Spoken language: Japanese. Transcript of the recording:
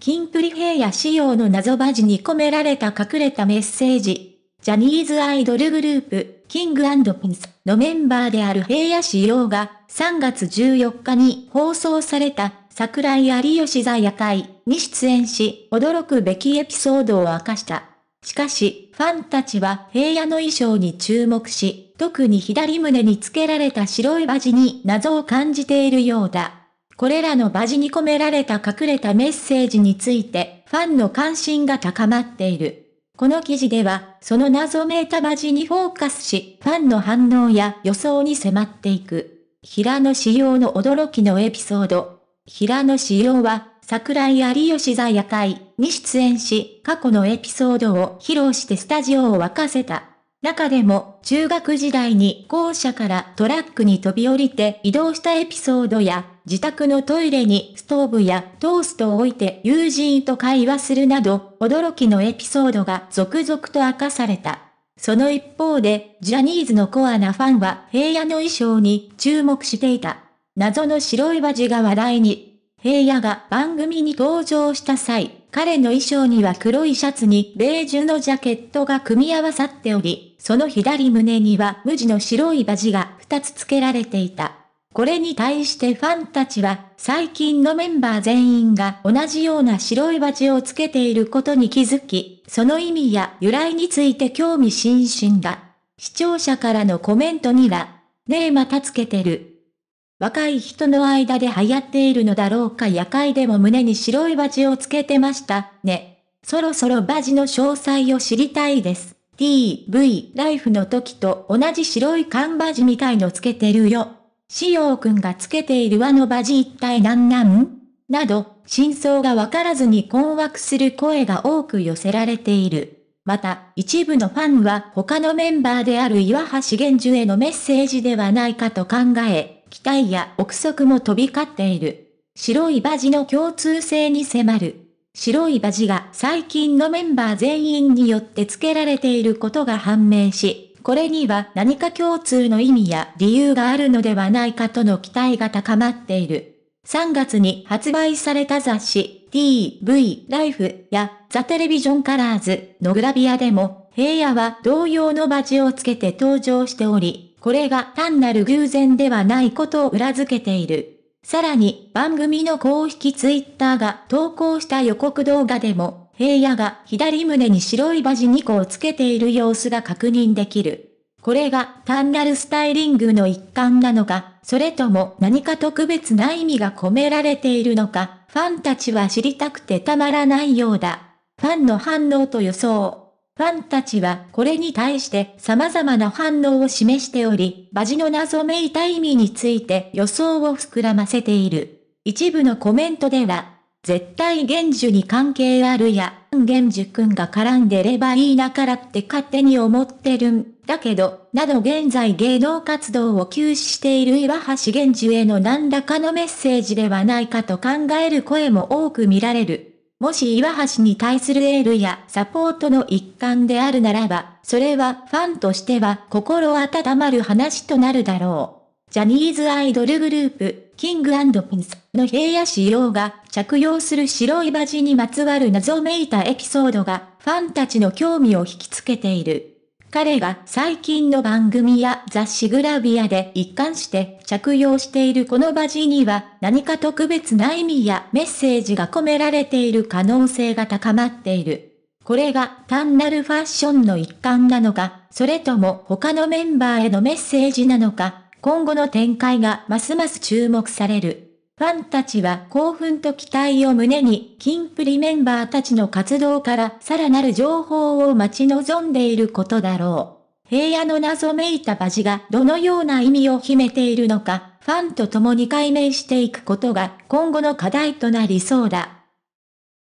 キンプリ平野仕様の謎バジに込められた隠れたメッセージ。ジャニーズアイドルグループ、キングピンスのメンバーである平野仕様が3月14日に放送された桜井有吉座夜会に出演し、驚くべきエピソードを明かした。しかし、ファンたちは平野の衣装に注目し、特に左胸につけられた白いバジに謎を感じているようだ。これらのバジに込められた隠れたメッセージについて、ファンの関心が高まっている。この記事では、その謎めいたバジにフォーカスし、ファンの反応や予想に迫っていく。平野紫耀の驚きのエピソード。平野紫耀は、桜井有吉座屋会に出演し、過去のエピソードを披露してスタジオを沸かせた。中でも、中学時代に校舎からトラックに飛び降りて移動したエピソードや、自宅のトイレにストーブやトーストを置いて友人と会話するなど、驚きのエピソードが続々と明かされた。その一方で、ジャニーズのコアなファンは平野の衣装に注目していた。謎の白いバジが話題に。平野が番組に登場した際、彼の衣装には黒いシャツにベージュのジャケットが組み合わさっており、その左胸には無地の白いバジが2つ付けられていた。これに対してファンたちは、最近のメンバー全員が同じような白いバジをつけていることに気づき、その意味や由来について興味津々だ。視聴者からのコメントには、ねえまたつけてる。若い人の間で流行っているのだろうか夜会でも胸に白いバジをつけてましたね。そろそろバジの詳細を知りたいです。TV ライフの時と同じ白い缶バジみたいのつけてるよ。しようくんがつけている和のバジ一体何なんなど、真相がわからずに困惑する声が多く寄せられている。また、一部のファンは他のメンバーである岩橋玄樹へのメッセージではないかと考え、期待や憶測も飛び交っている。白いバジの共通性に迫る。白いバジが最近のメンバー全員によって付けられていることが判明し、これには何か共通の意味や理由があるのではないかとの期待が高まっている。3月に発売された雑誌 TV ライフやザ・テレビジョン・カラーズのグラビアでも平野は同様のバジをつけて登場しており、これが単なる偶然ではないことを裏付けている。さらに番組の公式ツイッターが投稿した予告動画でも平野が左胸に白いバジ2個をつけている様子が確認できる。これが単なるスタイリングの一環なのか、それとも何か特別な意味が込められているのか、ファンたちは知りたくてたまらないようだ。ファンの反応と予想。ファンたちはこれに対して様々な反応を示しており、バジの謎めいた意味について予想を膨らませている。一部のコメントでは、絶対厳守に関係あるや、厳守くんが絡んでればいいなからって勝手に思ってるんだけど、など現在芸能活動を休止している岩橋玄樹への何らかのメッセージではないかと考える声も多く見られる。もし岩橋に対するエールやサポートの一環であるならば、それはファンとしては心温まる話となるだろう。ジャニーズアイドルグループ、キングピンスの平野仕様が着用する白いバジにまつわる謎めいたエピソードがファンたちの興味を引きつけている。彼が最近の番組や雑誌グラビアで一貫して着用しているこのバジには何か特別な意味やメッセージが込められている可能性が高まっている。これが単なるファッションの一環なのか、それとも他のメンバーへのメッセージなのか、今後の展開がますます注目される。ファンたちは興奮と期待を胸に、キンプリメンバーたちの活動からさらなる情報を待ち望んでいることだろう。平野の謎めいたバジがどのような意味を秘めているのか、ファンと共に解明していくことが今後の課題となりそうだ。